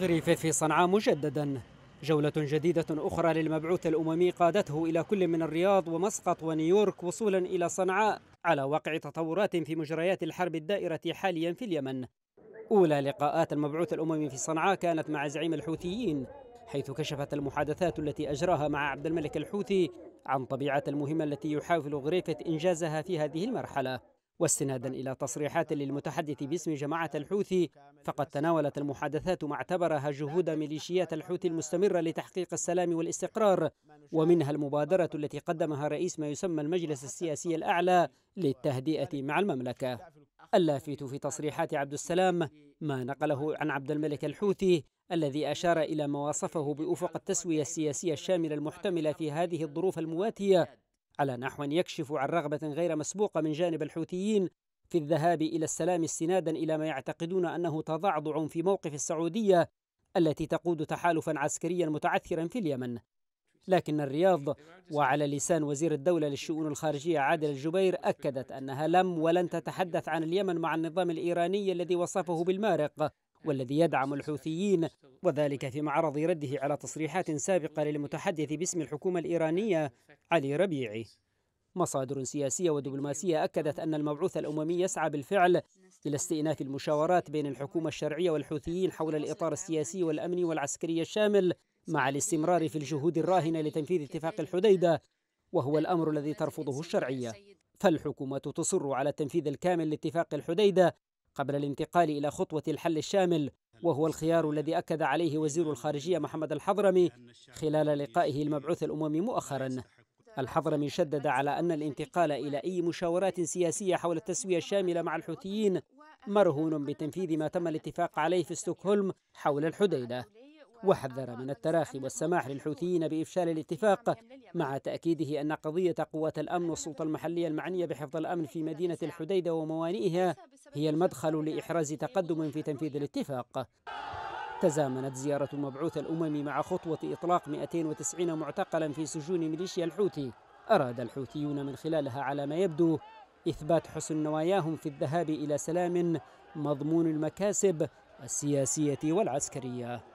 غريف في صنعاء مجددا جولة جديدة أخرى للمبعوث الأممي قادته إلى كل من الرياض ومسقط ونيويورك وصولا إلى صنعاء على واقع تطورات في مجريات الحرب الدائرة حاليا في اليمن أولى لقاءات المبعوث الأممي في صنعاء كانت مع زعيم الحوثيين حيث كشفت المحادثات التي أجراها مع عبد الملك الحوثي عن طبيعة المهمة التي يحاول غريفيث إنجازها في هذه المرحلة واستنادا إلى تصريحات للمتحدث باسم جماعة الحوثي فقد تناولت المحادثات ما اعتبرها جهود ميليشيات الحوثي المستمرة لتحقيق السلام والاستقرار ومنها المبادرة التي قدمها رئيس ما يسمى المجلس السياسي الأعلى للتهدئة مع المملكة اللافت في تصريحات عبد السلام ما نقله عن عبد الملك الحوثي الذي أشار إلى ما وصفه بأفق التسوية السياسية الشاملة المحتملة في هذه الظروف المواتية على نحو يكشف عن رغبة غير مسبوقة من جانب الحوثيين في الذهاب إلى السلام استنادا إلى ما يعتقدون أنه تضعضع في موقف السعودية التي تقود تحالفا عسكريا متعثرا في اليمن لكن الرياض وعلى لسان وزير الدولة للشؤون الخارجية عادل الجبير أكدت أنها لم ولن تتحدث عن اليمن مع النظام الإيراني الذي وصفه بالمارق والذي يدعم الحوثيين وذلك في معرض رده على تصريحات سابقة للمتحدث باسم الحكومة الإيرانية علي ربيعي مصادر سياسية ودبلوماسية أكدت أن المبعوث الأممي يسعى بالفعل إلى استئناف المشاورات بين الحكومة الشرعية والحوثيين حول الإطار السياسي والأمني والعسكري الشامل مع الاستمرار في الجهود الراهنة لتنفيذ اتفاق الحديدة وهو الأمر الذي ترفضه الشرعية فالحكومة تصر على التنفيذ الكامل لاتفاق الحديدة قبل الانتقال إلى خطوة الحل الشامل وهو الخيار الذي أكد عليه وزير الخارجية محمد الحضرمي خلال لقائه المبعوث الأممي مؤخرا الحضرمي شدد على أن الانتقال إلى أي مشاورات سياسية حول التسوية الشاملة مع الحوثيين مرهون بتنفيذ ما تم الاتفاق عليه في ستوكهولم حول الحديدة وحذر من التراخي والسماح للحوثيين بإفشال الاتفاق مع تأكيده أن قضية قوات الأمن والسلطة المحلية المعنية بحفظ الأمن في مدينة الحديدة وموانئها هي المدخل لإحراز تقدم في تنفيذ الاتفاق تزامنت زيارة مبعوث الأمم مع خطوة إطلاق 290 معتقلا في سجون ميليشيا الحوثي أراد الحوثيون من خلالها على ما يبدو إثبات حسن نواياهم في الذهاب إلى سلام مضمون المكاسب السياسية والعسكرية